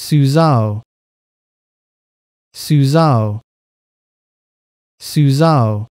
Suzhou Suzhou Suzhou